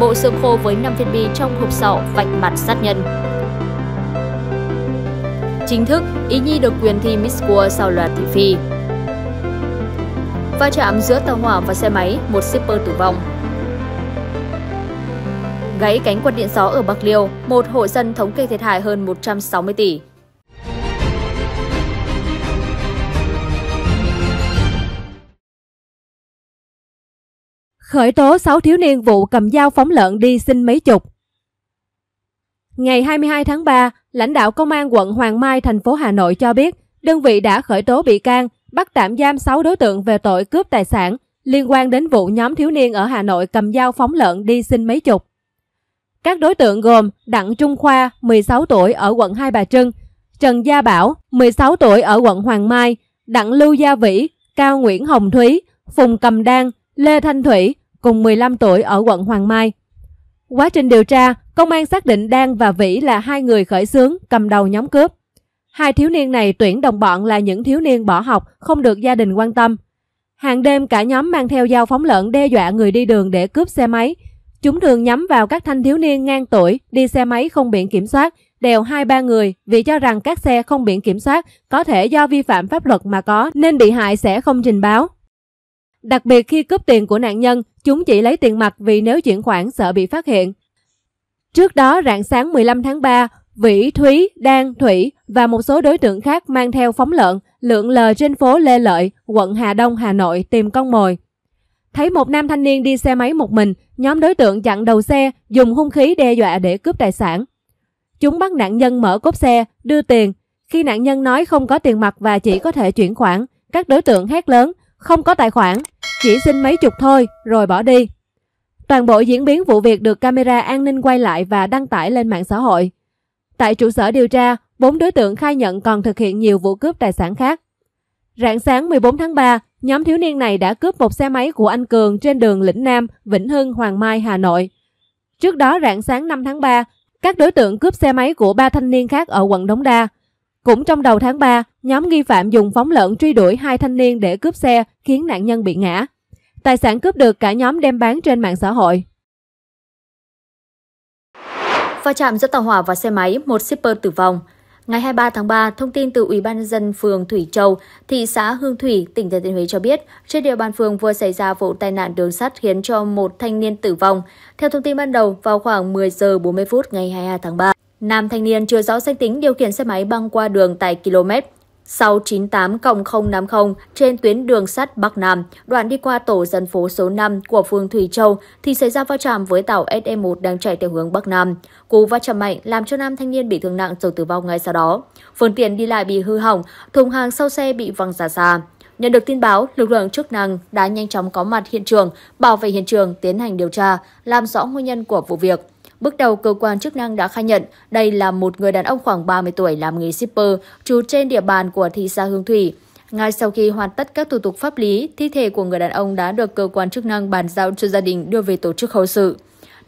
bộ xương khô với 5 viên bi trong hộp sọ vạch mặt sát nhân. Chính thức, Ý Nhi được quyền thi Miss World sau loạt thị phi. Va chạm giữa tàu hỏa và xe máy, một shipper tử vong. Gãy cánh quạt điện gió ở Bạc Liêu, một hộ dân thống kê thiệt hại hơn 160 tỷ. khởi tố 6 thiếu niên vụ cầm dao phóng lợn đi xin mấy chục. Ngày 22 tháng 3, lãnh đạo công an quận Hoàng Mai, thành phố Hà Nội cho biết, đơn vị đã khởi tố bị can, bắt tạm giam 6 đối tượng về tội cướp tài sản liên quan đến vụ nhóm thiếu niên ở Hà Nội cầm dao phóng lợn đi xin mấy chục. Các đối tượng gồm Đặng Trung Khoa, 16 tuổi ở quận Hai Bà Trưng, Trần Gia Bảo, 16 tuổi ở quận Hoàng Mai, Đặng Lưu Gia Vĩ, Cao Nguyễn Hồng Thúy, Phùng Cầm Đan, Lê Thanh Thủy, cùng 15 tuổi ở quận Hoàng Mai. Quá trình điều tra, công an xác định Đan và Vĩ là hai người khởi xướng, cầm đầu nhóm cướp. Hai thiếu niên này tuyển đồng bọn là những thiếu niên bỏ học, không được gia đình quan tâm. Hàng đêm cả nhóm mang theo dao phóng lợn đe dọa người đi đường để cướp xe máy. Chúng thường nhắm vào các thanh thiếu niên ngang tuổi, đi xe máy không biển kiểm soát, đèo hai ba người vì cho rằng các xe không biển kiểm soát có thể do vi phạm pháp luật mà có nên bị hại sẽ không trình báo. Đặc biệt khi cướp tiền của nạn nhân, chúng chỉ lấy tiền mặt vì nếu chuyển khoản sợ bị phát hiện. Trước đó, rạng sáng 15 tháng 3, Vĩ, Thúy, Đan, Thủy và một số đối tượng khác mang theo phóng lợn, lượn lờ trên phố Lê Lợi, quận Hà Đông, Hà Nội tìm con mồi. Thấy một nam thanh niên đi xe máy một mình, nhóm đối tượng chặn đầu xe, dùng hung khí đe dọa để cướp tài sản. Chúng bắt nạn nhân mở cốp xe, đưa tiền. Khi nạn nhân nói không có tiền mặt và chỉ có thể chuyển khoản, các đối tượng hét lớn, không có tài khoản, chỉ xin mấy chục thôi rồi bỏ đi. Toàn bộ diễn biến vụ việc được camera an ninh quay lại và đăng tải lên mạng xã hội. Tại trụ sở điều tra, bốn đối tượng khai nhận còn thực hiện nhiều vụ cướp tài sản khác. Rạng sáng 14 tháng 3, nhóm thiếu niên này đã cướp một xe máy của anh Cường trên đường Lĩnh Nam, Vĩnh Hưng, Hoàng Mai, Hà Nội. Trước đó rạng sáng 5 tháng 3, các đối tượng cướp xe máy của ba thanh niên khác ở quận Đống Đa. Cũng trong đầu tháng 3, nhóm nghi phạm dùng phóng lợn truy đuổi hai thanh niên để cướp xe khiến nạn nhân bị ngã. Tài sản cướp được cả nhóm đem bán trên mạng xã hội. Va chạm giữa tàu hỏa và xe máy, một shipper tử vong. Ngày 23 tháng 3, thông tin từ Ủy ban nhân dân phường Thủy Châu, thị xã Hương Thủy, tỉnh Thừa Thiên Huế cho biết, trên địa bàn phường vừa xảy ra vụ tai nạn đường sắt khiến cho một thanh niên tử vong. Theo thông tin ban đầu, vào khoảng 10 giờ 40 phút ngày 22 tháng 3, Nam thanh niên chưa rõ danh tính điều khiển xe máy băng qua đường tại km 698-050 trên tuyến đường sắt Bắc Nam, đoạn đi qua tổ dân phố số 5 của phường Thủy Châu thì xảy ra va chạm với tàu SE1 đang chạy theo hướng Bắc Nam. Cú va chạm mạnh làm cho nam thanh niên bị thương nặng rồi tử vong ngay sau đó. Phương tiện đi lại bị hư hỏng, thùng hàng sau xe bị văng ra xa. Nhận được tin báo, lực lượng chức năng đã nhanh chóng có mặt hiện trường, bảo vệ hiện trường, tiến hành điều tra, làm rõ nguyên nhân của vụ việc. Bước đầu, cơ quan chức năng đã khai nhận đây là một người đàn ông khoảng 30 tuổi làm nghề shipper, trú trên địa bàn của thị xã Hương Thủy. Ngay sau khi hoàn tất các thủ tục pháp lý, thi thể của người đàn ông đã được cơ quan chức năng bàn giao cho gia đình đưa về tổ chức hậu sự.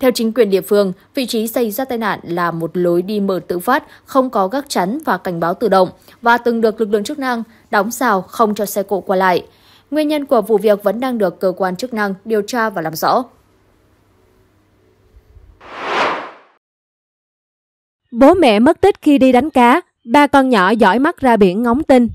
Theo chính quyền địa phương, vị trí xảy ra tai nạn là một lối đi mở tự phát, không có gác chắn và cảnh báo tự động và từng được lực lượng chức năng đóng rào không cho xe cộ qua lại. Nguyên nhân của vụ việc vẫn đang được cơ quan chức năng điều tra và làm rõ. Bố mẹ mất tích khi đi đánh cá, ba con nhỏ dõi mắt ra biển ngóng tin.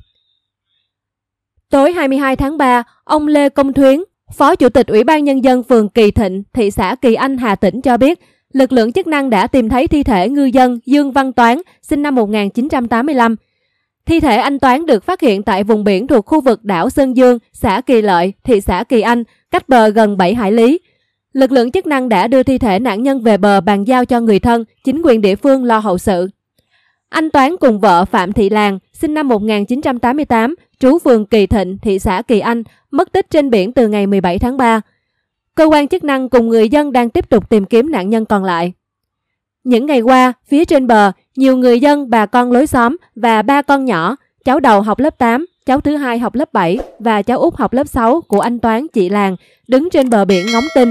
Tối 22 tháng 3, ông Lê Công Thuyến, Phó Chủ tịch Ủy ban Nhân dân phường Kỳ Thịnh, thị xã Kỳ Anh, Hà Tĩnh cho biết, lực lượng chức năng đã tìm thấy thi thể ngư dân Dương Văn Toán, sinh năm 1985. Thi thể anh Toán được phát hiện tại vùng biển thuộc khu vực đảo Sơn Dương, xã Kỳ Lợi, thị xã Kỳ Anh, cách bờ gần 7 hải lý. Lực lượng chức năng đã đưa thi thể nạn nhân về bờ bàn giao cho người thân, chính quyền địa phương lo hậu sự. Anh Toán cùng vợ Phạm Thị Làng, sinh năm 1988, trú phường Kỳ Thịnh, thị xã Kỳ Anh, mất tích trên biển từ ngày 17 tháng 3. Cơ quan chức năng cùng người dân đang tiếp tục tìm kiếm nạn nhân còn lại. Những ngày qua, phía trên bờ, nhiều người dân, bà con lối xóm và ba con nhỏ, cháu đầu học lớp 8, cháu thứ hai học lớp 7 và cháu út học lớp 6 của anh Toán, chị Làng, đứng trên bờ biển ngóng tin.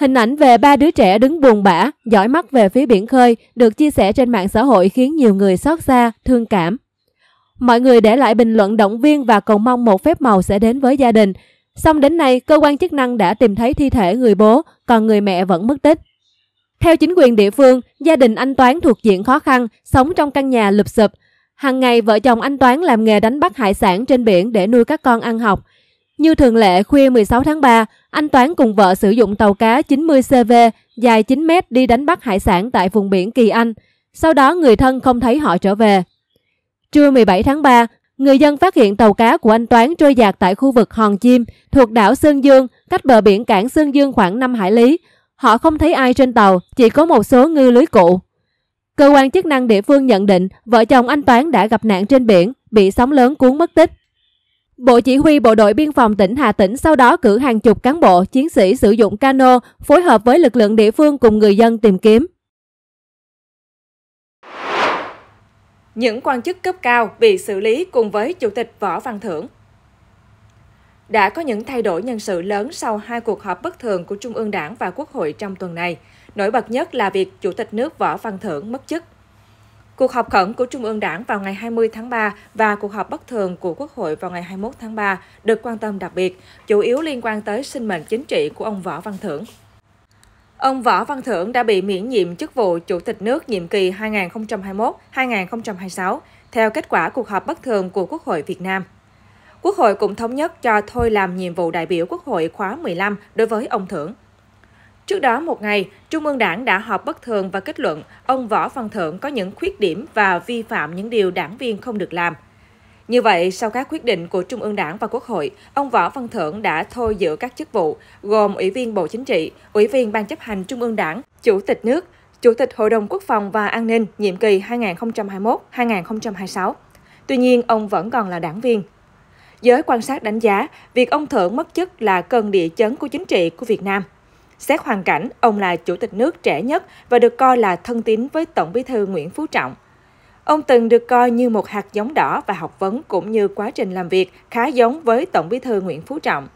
Hình ảnh về ba đứa trẻ đứng buồn bã, dõi mắt về phía biển khơi được chia sẻ trên mạng xã hội khiến nhiều người xót xa, thương cảm. Mọi người để lại bình luận động viên và cầu mong một phép màu sẽ đến với gia đình. Song đến nay, cơ quan chức năng đã tìm thấy thi thể người bố, còn người mẹ vẫn mất tích. Theo chính quyền địa phương, gia đình anh Toán thuộc diện khó khăn, sống trong căn nhà lụp xụp. Hàng ngày, vợ chồng anh Toán làm nghề đánh bắt hải sản trên biển để nuôi các con ăn học. Như thường lệ, khuya 16 tháng 3, anh Toán cùng vợ sử dụng tàu cá 90CV dài 9 mét đi đánh bắt hải sản tại vùng biển Kỳ Anh. Sau đó người thân không thấy họ trở về. Trưa 17 tháng 3, người dân phát hiện tàu cá của anh Toán trôi dạt tại khu vực Hòn Chim thuộc đảo Sơn Dương, cách bờ biển cảng Sơn Dương khoảng 5 hải lý. Họ không thấy ai trên tàu, chỉ có một số ngư lưới cụ. Cơ quan chức năng địa phương nhận định vợ chồng anh Toán đã gặp nạn trên biển, bị sóng lớn cuốn mất tích. Bộ Chỉ huy Bộ đội Biên phòng tỉnh Hà Tĩnh sau đó cử hàng chục cán bộ, chiến sĩ sử dụng cano phối hợp với lực lượng địa phương cùng người dân tìm kiếm. Những quan chức cấp cao bị xử lý cùng với Chủ tịch Võ Văn Thưởng đã có những thay đổi nhân sự lớn sau hai cuộc họp bất thường của Trung ương Đảng và Quốc hội trong tuần này. Nổi bật nhất là việc Chủ tịch nước Võ Văn Thưởng mất chức. Cuộc họp khẩn của Trung ương Đảng vào ngày 20 tháng 3 và cuộc họp bất thường của Quốc hội vào ngày 21 tháng 3 được quan tâm đặc biệt, chủ yếu liên quan tới sinh mệnh chính trị của ông Võ Văn Thưởng. Ông Võ Văn Thưởng đã bị miễn nhiệm chức vụ Chủ tịch nước nhiệm kỳ 2021-2026 theo kết quả cuộc họp bất thường của Quốc hội Việt Nam. Quốc hội cũng thống nhất cho thôi làm nhiệm vụ đại biểu Quốc hội khóa 15 đối với ông Thưởng. Trước đó một ngày, Trung ương Đảng đã họp bất thường và kết luận ông Võ Văn Thưởng có những khuyết điểm và vi phạm những điều đảng viên không được làm. Như vậy, sau các quyết định của Trung ương Đảng và Quốc hội, ông Võ Văn Thưởng đã thôi giữ các chức vụ gồm Ủy viên Bộ Chính trị, Ủy viên Ban chấp hành Trung ương Đảng, Chủ tịch nước, Chủ tịch Hội đồng Quốc phòng và An ninh nhiệm kỳ 2021-2026. Tuy nhiên, ông vẫn còn là đảng viên. Giới quan sát đánh giá, việc ông Thưởng mất chức là cần địa chấn của chính trị của Việt Nam. Xét hoàn cảnh, ông là chủ tịch nước trẻ nhất và được coi là thân tín với Tổng bí thư Nguyễn Phú Trọng. Ông từng được coi như một hạt giống đỏ và học vấn cũng như quá trình làm việc khá giống với Tổng bí thư Nguyễn Phú Trọng.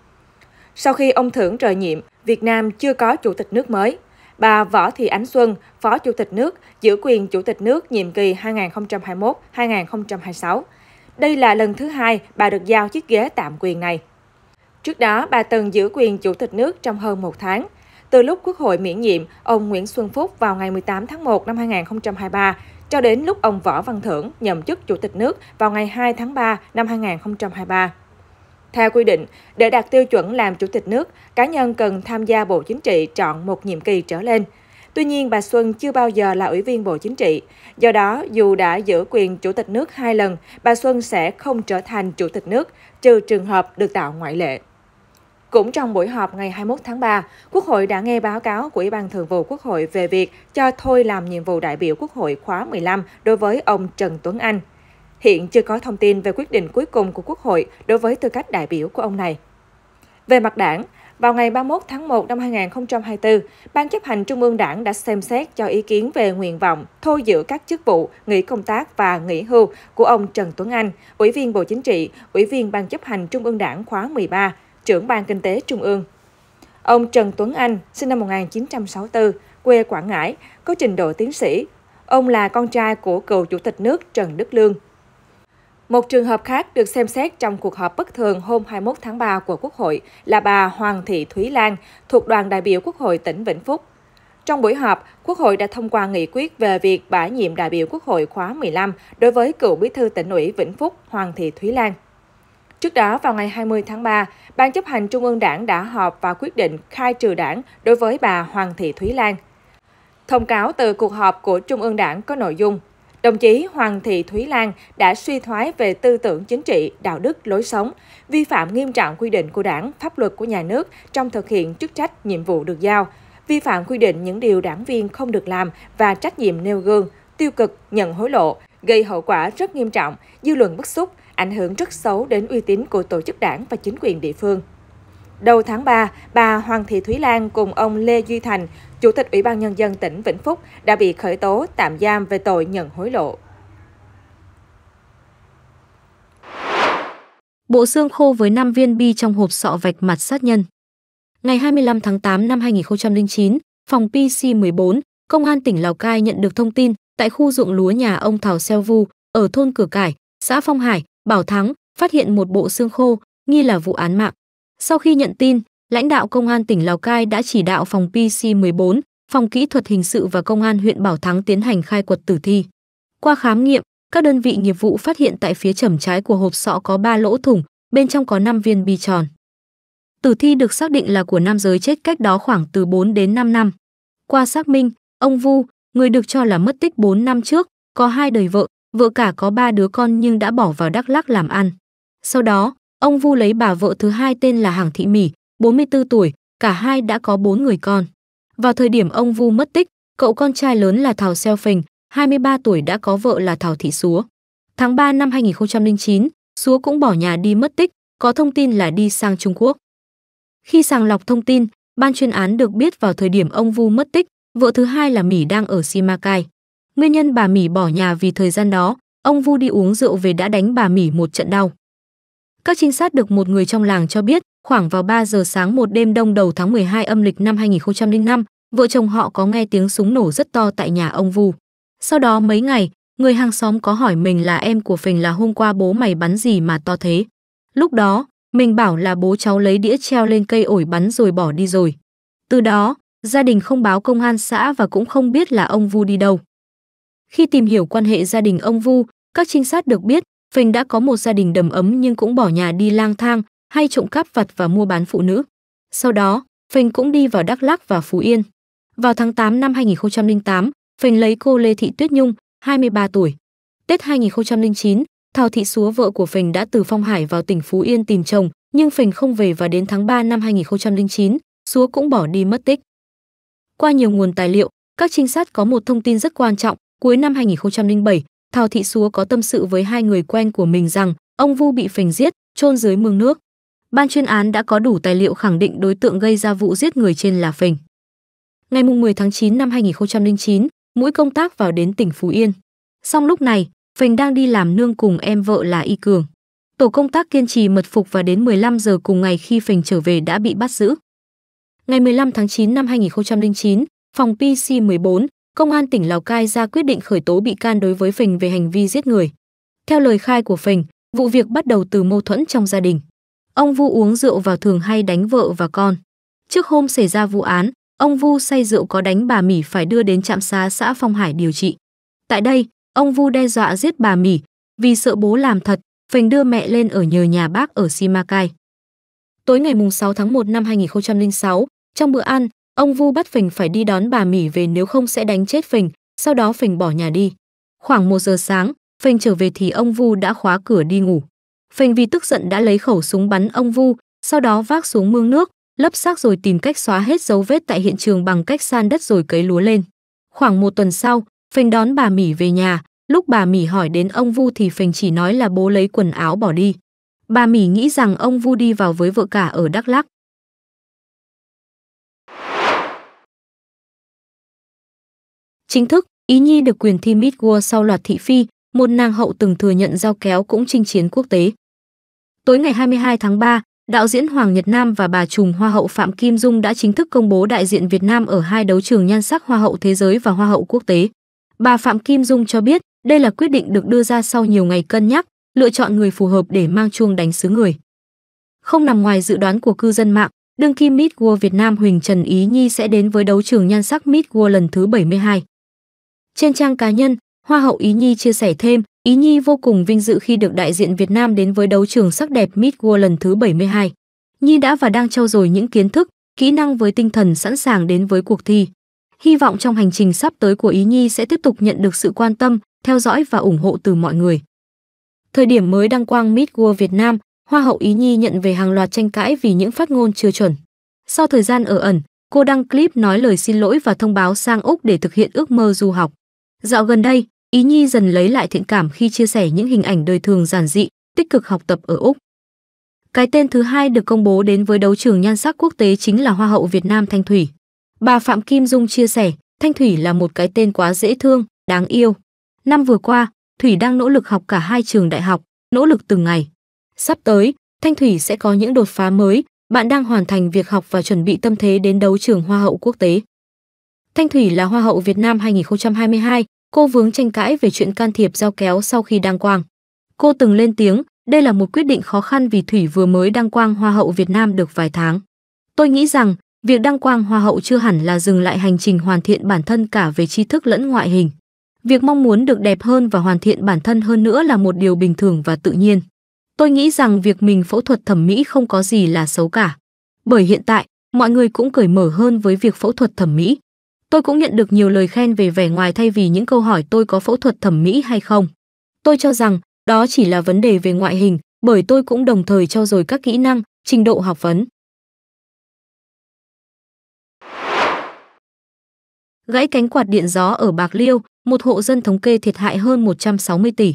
Sau khi ông thưởng rời nhiệm, Việt Nam chưa có chủ tịch nước mới. Bà Võ Thị Ánh Xuân, Phó Chủ tịch nước, giữ quyền Chủ tịch nước nhiệm kỳ 2021-2026. Đây là lần thứ hai bà được giao chiếc ghế tạm quyền này. Trước đó, bà từng giữ quyền Chủ tịch nước trong hơn một tháng. Từ lúc Quốc hội miễn nhiệm, ông Nguyễn Xuân Phúc vào ngày 18 tháng 1 năm 2023 cho đến lúc ông Võ Văn Thưởng nhậm chức Chủ tịch nước vào ngày 2 tháng 3 năm 2023. Theo quy định, để đạt tiêu chuẩn làm Chủ tịch nước, cá nhân cần tham gia Bộ Chính trị chọn một nhiệm kỳ trở lên. Tuy nhiên, bà Xuân chưa bao giờ là Ủy viên Bộ Chính trị. Do đó, dù đã giữ quyền Chủ tịch nước hai lần, bà Xuân sẽ không trở thành Chủ tịch nước, trừ trường hợp được tạo ngoại lệ. Cũng trong buổi họp ngày 21 tháng 3, Quốc hội đã nghe báo cáo của Ủy ban Thường vụ Quốc hội về việc cho thôi làm nhiệm vụ đại biểu Quốc hội khóa 15 đối với ông Trần Tuấn Anh. Hiện chưa có thông tin về quyết định cuối cùng của Quốc hội đối với tư cách đại biểu của ông này. Về mặt đảng, vào ngày 31 tháng 1 năm 2024, Ban chấp hành Trung ương Đảng đã xem xét cho ý kiến về nguyện vọng thôi giữ các chức vụ, nghỉ công tác và nghỉ hưu của ông Trần Tuấn Anh, Ủy viên Bộ Chính trị, Ủy viên Ban chấp hành Trung ương Đảng khóa 13, trưởng Ban Kinh tế Trung ương. Ông Trần Tuấn Anh, sinh năm 1964, quê Quảng Ngãi, có trình độ tiến sĩ. Ông là con trai của cựu Chủ tịch nước Trần Đức Lương. Một trường hợp khác được xem xét trong cuộc họp bất thường hôm 21 tháng 3 của Quốc hội là bà Hoàng Thị Thúy Lan thuộc đoàn đại biểu Quốc hội tỉnh Vĩnh Phúc. Trong buổi họp, Quốc hội đã thông qua nghị quyết về việc bãi nhiệm đại biểu Quốc hội khóa 15 đối với cựu bí thư tỉnh ủy Vĩnh Phúc Hoàng Thị Thúy Lan. Trước đó, vào ngày 20 tháng 3, Ban chấp hành Trung ương Đảng đã họp và quyết định khai trừ đảng đối với bà Hoàng Thị Thúy Lan. Thông cáo từ cuộc họp của Trung ương Đảng có nội dung Đồng chí Hoàng Thị Thúy Lan đã suy thoái về tư tưởng chính trị, đạo đức, lối sống, vi phạm nghiêm trọng quy định của đảng, pháp luật của nhà nước trong thực hiện chức trách, nhiệm vụ được giao, vi phạm quy định những điều đảng viên không được làm và trách nhiệm nêu gương, tiêu cực, nhận hối lộ, gây hậu quả rất nghiêm trọng, dư luận bức xúc, ảnh hưởng rất xấu đến uy tín của tổ chức đảng và chính quyền địa phương. Đầu tháng 3, bà Hoàng Thị Thúy Lan cùng ông Lê Duy Thành, Chủ tịch Ủy ban Nhân dân tỉnh Vĩnh Phúc đã bị khởi tố tạm giam về tội nhận hối lộ. Bộ xương khô với 5 viên bi trong hộp sọ vạch mặt sát nhân. Ngày 25 tháng 8 năm 2009, phòng PC14, Công an tỉnh Lào Cai nhận được thông tin tại khu ruộng lúa nhà ông Thảo Xeo Vu ở thôn Cửa Cải, xã Phong Hải, Bảo Thắng phát hiện một bộ xương khô, nghi là vụ án mạng. Sau khi nhận tin, lãnh đạo công an tỉnh Lào Cai đã chỉ đạo phòng PC14, phòng kỹ thuật hình sự và công an huyện Bảo Thắng tiến hành khai quật tử thi. Qua khám nghiệm, các đơn vị nghiệp vụ phát hiện tại phía trầm trái của hộp sọ có 3 lỗ thủng, bên trong có 5 viên bi tròn. Tử thi được xác định là của nam giới chết cách đó khoảng từ 4 đến 5 năm. Qua xác minh, ông Vu, người được cho là mất tích 4 năm trước, có hai đời vợ, Vợ cả có ba đứa con nhưng đã bỏ vào Đắk Lắk làm ăn. Sau đó, ông Vu lấy bà vợ thứ hai tên là Hàng Thị Mỉ, 44 tuổi, cả hai đã có bốn người con. Vào thời điểm ông Vu mất tích, cậu con trai lớn là Thảo Xeo Phình, 23 tuổi đã có vợ là Thảo Thị Súa. Tháng 3 năm 2009, Súa cũng bỏ nhà đi mất tích, có thông tin là đi sang Trung Quốc. Khi sàng lọc thông tin, ban chuyên án được biết vào thời điểm ông Vu mất tích, vợ thứ hai là Mỹ đang ở Simacai. Nguyên nhân bà mỉ bỏ nhà vì thời gian đó, ông Vu đi uống rượu về đã đánh bà mỉ một trận đau. Các trinh sát được một người trong làng cho biết, khoảng vào 3 giờ sáng một đêm đông đầu tháng 12 âm lịch năm 2005, vợ chồng họ có nghe tiếng súng nổ rất to tại nhà ông Vu. Sau đó mấy ngày, người hàng xóm có hỏi mình là em của Phình là hôm qua bố mày bắn gì mà to thế. Lúc đó, mình bảo là bố cháu lấy đĩa treo lên cây ổi bắn rồi bỏ đi rồi. Từ đó, gia đình không báo công an xã và cũng không biết là ông Vu đi đâu. Khi tìm hiểu quan hệ gia đình ông Vu, các trinh sát được biết Phình đã có một gia đình đầm ấm nhưng cũng bỏ nhà đi lang thang, hay trộm cắp vặt và mua bán phụ nữ. Sau đó, Phình cũng đi vào Đắk Lắc và Phú Yên. Vào tháng 8 năm 2008, Phình lấy cô Lê Thị Tuyết Nhung, 23 tuổi. Tết 2009, Thảo Thị Súa vợ của Phình đã từ Phong Hải vào tỉnh Phú Yên tìm chồng, nhưng Phình không về và đến tháng 3 năm 2009, Súa cũng bỏ đi mất tích. Qua nhiều nguồn tài liệu, các trinh sát có một thông tin rất quan trọng, Cuối năm 2007, Thao Thị Xúa có tâm sự với hai người quen của mình rằng ông Vu bị phình giết, chôn dưới mương nước. Ban chuyên án đã có đủ tài liệu khẳng định đối tượng gây ra vụ giết người trên là phình. Ngày 10 tháng 9 năm 2009, mũi công tác vào đến tỉnh Phú Yên. Song lúc này, Phình đang đi làm nương cùng em vợ là Y Cường. Tổ công tác kiên trì mật phục và đến 15 giờ cùng ngày khi Phình trở về đã bị bắt giữ. Ngày 15 tháng 9 năm 2009, phòng PC 14, Công an tỉnh Lào Cai ra quyết định khởi tố bị can đối với Phình về hành vi giết người. Theo lời khai của Phình, vụ việc bắt đầu từ mâu thuẫn trong gia đình. Ông Vu uống rượu vào thường hay đánh vợ và con. Trước hôm xảy ra vụ án, ông Vu say rượu có đánh bà Mỉ phải đưa đến trạm xá xã Phong Hải điều trị. Tại đây, ông Vu đe dọa giết bà Mỉ vì sợ bố làm thật, Phình đưa mẹ lên ở nhờ nhà bác ở Simacai. Tối ngày 6 tháng 1 năm 2006, trong bữa ăn, Ông Vu bắt Phình phải đi đón bà Mỉ về nếu không sẽ đánh chết Phình, sau đó Phình bỏ nhà đi. Khoảng một giờ sáng, Phình trở về thì ông Vu đã khóa cửa đi ngủ. Phình vì tức giận đã lấy khẩu súng bắn ông Vu, sau đó vác xuống mương nước, lấp xác rồi tìm cách xóa hết dấu vết tại hiện trường bằng cách san đất rồi cấy lúa lên. Khoảng một tuần sau, Phình đón bà Mỉ về nhà, lúc bà Mỉ hỏi đến ông Vu thì Phình chỉ nói là bố lấy quần áo bỏ đi. Bà Mỉ nghĩ rằng ông Vu đi vào với vợ cả ở Đắk lắc. Chính thức, Ý Nhi được quyền thi Miss World sau loạt thị phi, một nàng hậu từng thừa nhận giao kéo cũng chinh chiến quốc tế. Tối ngày 22 tháng 3, đạo diễn Hoàng Nhật Nam và bà trùm Hoa hậu Phạm Kim Dung đã chính thức công bố đại diện Việt Nam ở hai đấu trường nhan sắc Hoa hậu Thế giới và Hoa hậu Quốc tế. Bà Phạm Kim Dung cho biết, đây là quyết định được đưa ra sau nhiều ngày cân nhắc, lựa chọn người phù hợp để mang chuông đánh xứ người. Không nằm ngoài dự đoán của cư dân mạng, đương kim Miss World Việt Nam Huỳnh Trần Ý Nhi sẽ đến với đấu trường nhan sắc Miss World lần thứ 72. Trên trang cá nhân, Hoa hậu Ý Nhi chia sẻ thêm, Ý Nhi vô cùng vinh dự khi được đại diện Việt Nam đến với đấu trường sắc đẹp Miss World lần thứ 72. Nhi đã và đang trau dồi những kiến thức, kỹ năng với tinh thần sẵn sàng đến với cuộc thi. Hy vọng trong hành trình sắp tới của Ý Nhi sẽ tiếp tục nhận được sự quan tâm, theo dõi và ủng hộ từ mọi người. Thời điểm mới đăng quang Miss World Việt Nam, Hoa hậu Ý Nhi nhận về hàng loạt tranh cãi vì những phát ngôn chưa chuẩn. Sau thời gian ở ẩn, cô đăng clip nói lời xin lỗi và thông báo sang Úc để thực hiện ước mơ du học. Dạo gần đây, Ý Nhi dần lấy lại thiện cảm khi chia sẻ những hình ảnh đời thường giản dị, tích cực học tập ở Úc. Cái tên thứ hai được công bố đến với đấu trường nhan sắc quốc tế chính là Hoa hậu Việt Nam Thanh Thủy. Bà Phạm Kim Dung chia sẻ, Thanh Thủy là một cái tên quá dễ thương, đáng yêu. Năm vừa qua, Thủy đang nỗ lực học cả hai trường đại học, nỗ lực từng ngày. Sắp tới, Thanh Thủy sẽ có những đột phá mới, bạn đang hoàn thành việc học và chuẩn bị tâm thế đến đấu trường Hoa hậu quốc tế. Thanh Thủy là Hoa hậu Việt Nam 2022, cô vướng tranh cãi về chuyện can thiệp giao kéo sau khi đăng quang. Cô từng lên tiếng, đây là một quyết định khó khăn vì Thủy vừa mới đăng quang Hoa hậu Việt Nam được vài tháng. Tôi nghĩ rằng, việc đăng quang Hoa hậu chưa hẳn là dừng lại hành trình hoàn thiện bản thân cả về tri thức lẫn ngoại hình. Việc mong muốn được đẹp hơn và hoàn thiện bản thân hơn nữa là một điều bình thường và tự nhiên. Tôi nghĩ rằng việc mình phẫu thuật thẩm mỹ không có gì là xấu cả. Bởi hiện tại, mọi người cũng cởi mở hơn với việc phẫu thuật thẩm mỹ. Tôi cũng nhận được nhiều lời khen về vẻ ngoài thay vì những câu hỏi tôi có phẫu thuật thẩm mỹ hay không. Tôi cho rằng đó chỉ là vấn đề về ngoại hình, bởi tôi cũng đồng thời trao dồi các kỹ năng, trình độ học vấn. Gãy cánh quạt điện gió ở Bạc Liêu, một hộ dân thống kê thiệt hại hơn 160 tỷ.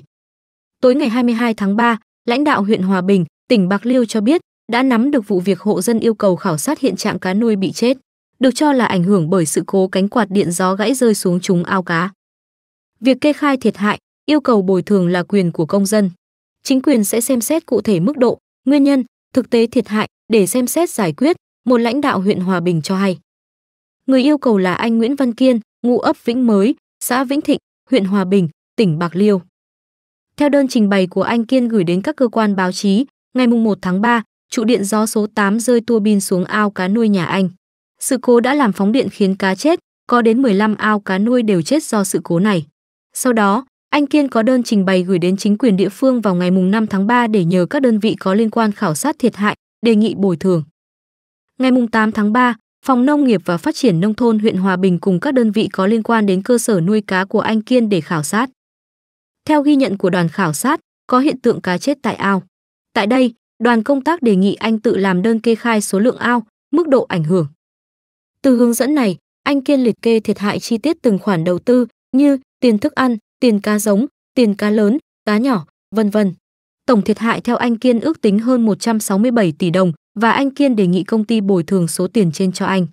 Tối ngày 22 tháng 3, lãnh đạo huyện Hòa Bình, tỉnh Bạc Liêu cho biết đã nắm được vụ việc hộ dân yêu cầu khảo sát hiện trạng cá nuôi bị chết được cho là ảnh hưởng bởi sự cố cánh quạt điện gió gãy rơi xuống chúng ao cá. Việc kê khai thiệt hại, yêu cầu bồi thường là quyền của công dân. Chính quyền sẽ xem xét cụ thể mức độ, nguyên nhân, thực tế thiệt hại để xem xét giải quyết, một lãnh đạo huyện Hòa Bình cho hay. Người yêu cầu là anh Nguyễn Văn Kiên, ngụ ấp Vĩnh Mới, xã Vĩnh Thịnh, huyện Hòa Bình, tỉnh Bạc Liêu. Theo đơn trình bày của anh Kiên gửi đến các cơ quan báo chí, ngày 1 tháng 3, trụ điện gió số 8 rơi tua bin xuống ao cá nuôi nhà anh. Sự cố đã làm phóng điện khiến cá chết, có đến 15 ao cá nuôi đều chết do sự cố này. Sau đó, anh Kiên có đơn trình bày gửi đến chính quyền địa phương vào ngày 5 tháng 3 để nhờ các đơn vị có liên quan khảo sát thiệt hại, đề nghị bồi thường. Ngày 8 tháng 3, Phòng Nông nghiệp và Phát triển Nông thôn huyện Hòa Bình cùng các đơn vị có liên quan đến cơ sở nuôi cá của anh Kiên để khảo sát. Theo ghi nhận của đoàn khảo sát, có hiện tượng cá chết tại ao. Tại đây, đoàn công tác đề nghị anh tự làm đơn kê khai số lượng ao, mức độ ảnh hưởng. Từ hướng dẫn này, anh Kiên liệt kê thiệt hại chi tiết từng khoản đầu tư như tiền thức ăn, tiền cá giống, tiền cá lớn, cá nhỏ, vân vân. Tổng thiệt hại theo anh Kiên ước tính hơn 167 tỷ đồng và anh Kiên đề nghị công ty bồi thường số tiền trên cho anh.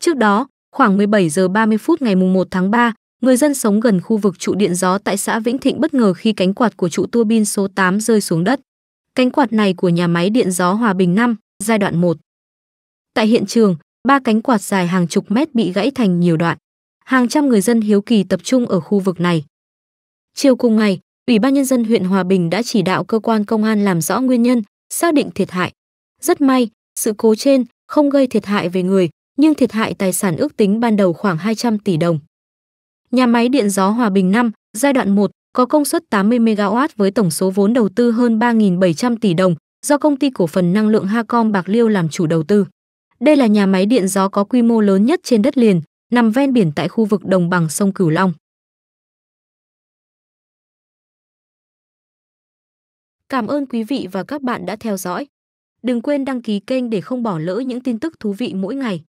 Trước đó, khoảng 17 giờ 30 phút ngày 1 tháng 3, người dân sống gần khu vực trụ điện gió tại xã Vĩnh Thịnh bất ngờ khi cánh quạt của trụ tua bin số 8 rơi xuống đất. Cánh quạt này của nhà máy điện gió Hòa Bình 5, giai đoạn 1. Tại hiện trường, ba cánh quạt dài hàng chục mét bị gãy thành nhiều đoạn. Hàng trăm người dân hiếu kỳ tập trung ở khu vực này. Chiều cùng ngày, Ủy ban nhân dân huyện Hòa Bình đã chỉ đạo cơ quan công an làm rõ nguyên nhân, xác định thiệt hại. Rất may, sự cố trên không gây thiệt hại về người, nhưng thiệt hại tài sản ước tính ban đầu khoảng 200 tỷ đồng. Nhà máy điện gió Hòa Bình 5, giai đoạn 1 có công suất 80 MW với tổng số vốn đầu tư hơn 3.700 tỷ đồng do công ty cổ phần năng lượng Hacom Bạc Liêu làm chủ đầu tư. Đây là nhà máy điện gió có quy mô lớn nhất trên đất liền, nằm ven biển tại khu vực đồng bằng sông Cửu Long. Cảm ơn quý vị và các bạn đã theo dõi. Đừng quên đăng ký kênh để không bỏ lỡ những tin tức thú vị mỗi ngày.